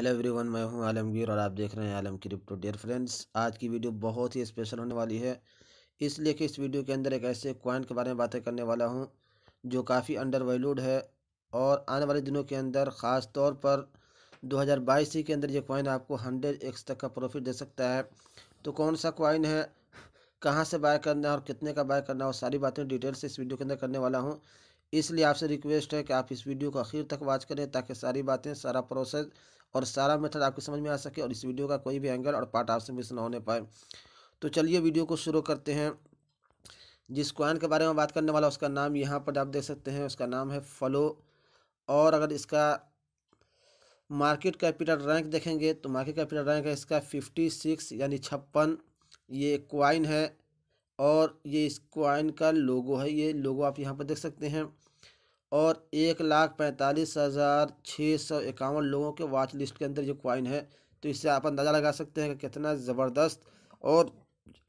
hello everyone मैं हूं आलमगीर और आप देख रहे हैं आलम क्रिप्टो डियर फ्रेंड्स आज की वीडियो बहुत ही स्पेशल होने वाली है इसलिए कि इस वीडियो के अंदर एक ऐसे कॉइन के बारे में बातें करने वाला हूं जो काफ़ी अंडर वैल्यूड है और आने वाले दिनों के अंदर ख़ास तौर पर दो ही के अंदर ये कॉइन आपको हंड्रेड एक्स तक का प्रॉफिट दे सकता है तो कौन सा कॉइन है कहाँ से बाय करना है और कितने का बाय करना है और सारी बातें डिटेल्स इस वीडियो के अंदर करने वाला हूँ इसलिए आपसे रिक्वेस्ट है कि आप इस वीडियो को आखिर तक वॉच करें ताकि सारी बातें सारा प्रोसेस और सारा मेथड आपको समझ में आ सके और इस वीडियो का कोई भी एंगल और पार्ट आपसे मिस ना होने पाए तो चलिए वीडियो को शुरू करते हैं जिस क्वाइन के बारे में बात करने वाला उसका नाम यहाँ पर आप देख सकते हैं उसका नाम है फलो और अगर इसका मार्केट कैपिटल रैंक देखेंगे तो मार्केट कैपिटल रैंक है इसका फिफ्टी सिक्स यानी छप्पन ये क्वाइन है और ये इस क्वाइन का लोगो है ये लोगो आप यहाँ पर देख सकते हैं और एक लाख पैंतालीस हज़ार छः सौ इक्यावन लोगों के वॉच लिस्ट के अंदर ये कॉइन है तो इससे आप अंदाज़ा लगा सकते हैं कि कितना ज़बरदस्त और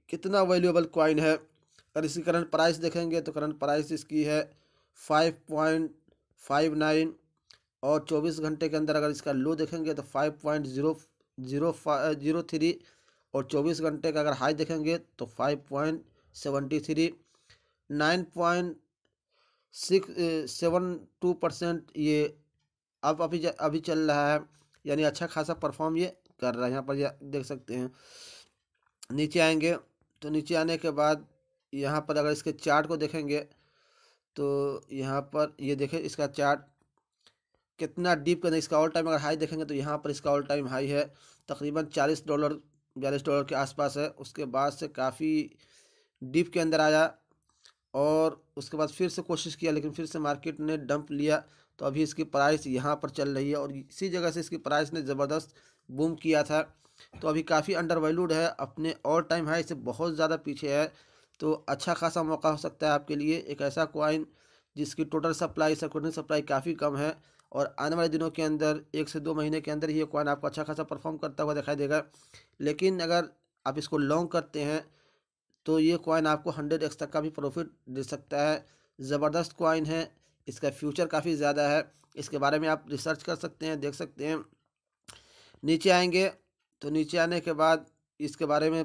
कितना वैल्यूएबल कॉइन है अगर इसकी करंट प्राइस देखेंगे तो करंट प्राइस इसकी है फाइव पॉइंट फाइव नाइन और चौबीस घंटे के अंदर अगर इसका लो देखेंगे तो five point zero zero zero three और चौबीस घंटे का अगर हाई देखेंगे तो five point seventy three nine point six seven two percent ये अब अभी अभी चल रहा है यानी अच्छा खासा परफॉर्म ये कर रहा है यहाँ पर ये देख सकते हैं नीचे आएंगे तो नीचे आने के बाद यहाँ पर अगर इसके चार्ट को देखेंगे तो यहाँ पर ये देखें इसका चार्ट कितना डीप करना इसका ऑल टाइम अगर हाई देखेंगे तो यहाँ पर इसका ऑल टाइम हाई है तकरीबन चालीस डॉलर बयालीस डॉलर के आसपास है उसके बाद से काफ़ी डीप के अंदर आया और उसके बाद फिर से कोशिश किया लेकिन फिर से मार्केट ने डंप लिया तो अभी इसकी प्राइस यहाँ पर चल रही है और इसी जगह से इसकी प्राइस ने ज़बरदस्त बूम किया था तो अभी काफ़ी अंडर वैल्यूड है अपने ऑल टाइम हाई से बहुत ज़्यादा पीछे है तो अच्छा खासा मौका हो सकता है आपके लिए एक ऐसा कोइन जिसकी टोटल सप्लाई सिक्योरिटी सप्लाई काफ़ी कम है और आने वाले दिनों के अंदर एक से दो महीने के अंदर ही ये कोइन आपको अच्छा खासा परफॉर्म करता हुआ दिखाई देगा लेकिन अगर आप इसको लॉन्ग करते हैं तो ये कॉइन आपको हंड्रेड एक्स तक का भी प्रॉफिट दे सकता है ज़बरदस्त कॉइन है इसका फ्यूचर काफ़ी ज़्यादा है इसके बारे में आप रिसर्च कर सकते हैं देख सकते हैं नीचे आएंगे तो नीचे आने के बाद इसके बारे में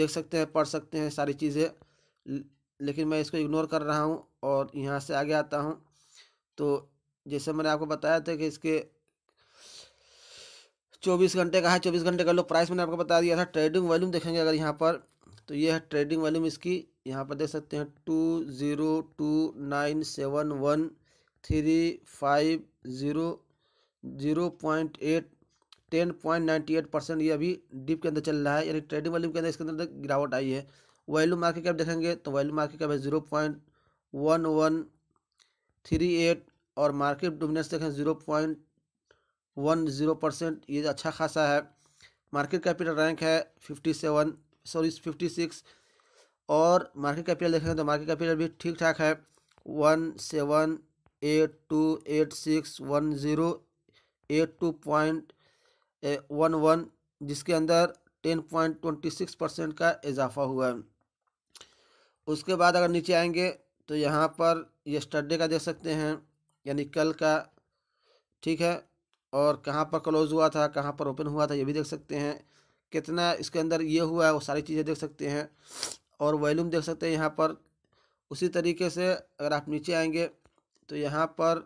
देख सकते हैं पढ़ सकते हैं सारी चीज़ें लेकिन मैं इसको इग्नोर कर रहा हूँ और यहाँ से आगे आता हूँ तो जैसे मैंने आपको बताया था कि इसके चौबीस घंटे का है चौबीस घंटे का लो प्राइस मैंने आपको बता दिया था ट्रेडिंग वॉल्यूम देखेंगे अगर यहाँ पर तो ये है ट्रेडिंग वॉल्यूम इसकी यहाँ पर देख सकते हैं two zero two nine seven one three five zero zero point eight ten point ninety eight percent ये अभी डिप के अंदर चल रहा है यानी ट्रेडिंग वॉल्यूम के अंदर इसके अंदर गिरावट आई है वैल्यू मार्केट कैप देखेंगे तो वैल्यू मार्केट कैप है zero point one one three eight और मार्केट डोमिनेंस देखें zero point one zero percent ये अच्छा खासा है मार्केट कैपिटल रैंक है fifty seven sorry fifty six और मार्केट कैपिटल देखेंगे तो मार्केट कैपिटल भी ठीक ठाक है one seven eight two eight six one zero eight two point one one जिसके अंदर ten point twenty six percent का इजाफा हुआ है उसके बाद अगर नीचे आएंगे तो यहाँ पर यस्टरडे का देख सकते हैं यानी कल का ठीक है और कहाँ पर क्लोज हुआ था कहाँ पर ओपन हुआ था ये भी देख सकते हैं कितना इसके अंदर ये हुआ है वो सारी चीज़ें देख सकते हैं और वॉल्यूम देख सकते हैं यहाँ पर उसी तरीके से अगर आप नीचे आएंगे तो यहाँ पर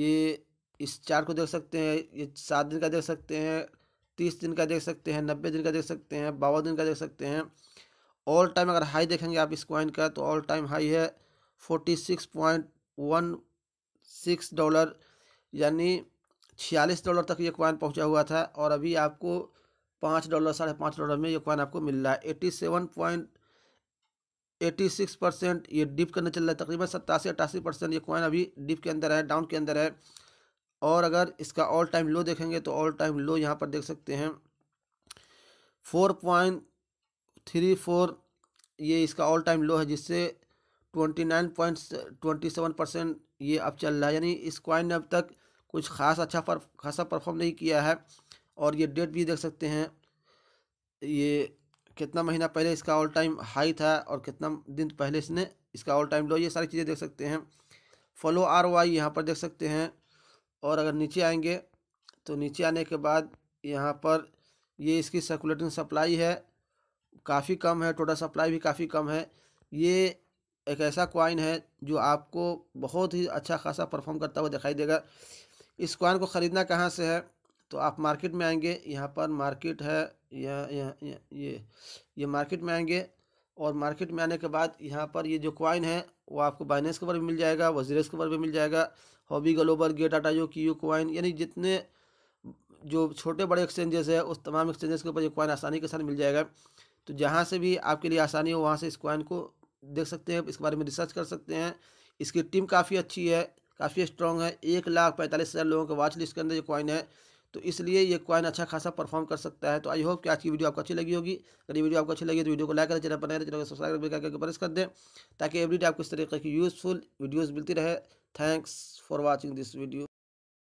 ये इस चार्ट को देख सकते हैं ये सात दिन का देख सकते हैं तीस दिन का देख सकते हैं नब्बे दिन का देख सकते हैं बावन दिन का देख सकते हैं ऑल टाइम अगर हाई देखेंगे आप इस कॉइन का तो ऑल टाइम हाई है forty six point one six dollar यानी छियालीस डॉलर तक ये कॉइन पहुंचा हुआ था और अभी आपको पाँच डॉलर साढ़े पाँच डॉलर में ये कॉइन आपको मिल रहा है eighty seven point eighty six percent ये डिप करने चल रहा है तकरीबन सत्तासी अट्ठासी परसेंट ये कॉइन अभी डिप के अंदर है डाउन के अंदर है और अगर इसका ऑल टाइम लो देखेंगे तो ऑल टाइम लो यहाँ पर देख सकते हैं फोर पॉइंट थ्री फोर ये इसका ऑल टाइम लो है जिससे twenty nine point twenty seven percent ये अब चल रहा है यानी इस कॉइन ने अब तक कुछ खास अच्छा पर खासा परफॉर्म नहीं किया है और ये डेट भी देख सकते हैं ये कितना महीना पहले इसका ऑल टाइम हाई था और कितना दिन पहले इसने इसका ऑल टाइम लो ये सारी चीज़ें देख सकते हैं फॉलो आर वाई यहाँ पर देख सकते हैं और अगर नीचे आएंगे तो नीचे आने के बाद यहाँ पर ये इसकी सर्कुलेटिंग सप्लाई है काफ़ी कम है टोटल सप्लाई भी काफ़ी कम है ये एक ऐसा क्वाइन है जो आपको बहुत ही अच्छा खासा परफॉर्म करता हुआ दिखाई देगा इस क्वाइन को ख़रीदना कहाँ से है तो आप मार्केट में आएंगे यहाँ पर मार्केट है यह यह ये ये मार्केट में आएंगे और मार्केट में आने के बाद यहाँ पर ये जो कॉइन है वो आपको बाइनेंस के ऊपर भी मिल जाएगा वजीरस के ऊपर भी मिल जाएगा हॉबी ग्लोबल गेट यू की यू क्वाइन यानी जितने जो छोटे बड़े एक्सचेंजेस है उस तमाम एक्सचेंजेस के ऊपर ये क्वाइन आसानी के साथ मिल जाएगा तो जहाँ से भी आपके लिए आसानी हो वहाँ से इस क्वाइन को देख सकते हैं इसके बारे में रिसर्च कर सकते हैं इसकी टीम काफ़ी अच्छी है काफ़ी स्ट्रॉन्ग है एक लाख पैंतालीस हज़ार लोगों के वॉच लिस्ट के अंदर ये क्वाइन है तो इसलिए ये कॉइन अच्छा खासा परफॉर्म कर सकता है तो आई होप कि आज की वीडियो आपको अच्छी लगी होगी अगर ये वीडियो आपको अच्छी लगी तो वीडियो को लाइक करें चैनल बनाए तो चैनल को सब्सक्राइब करके प्रेस कर दें ताकि एवरी डे आपको इस तरीके की यूज़फुल वीडियोज़ मिलती रहे thanks for watching this video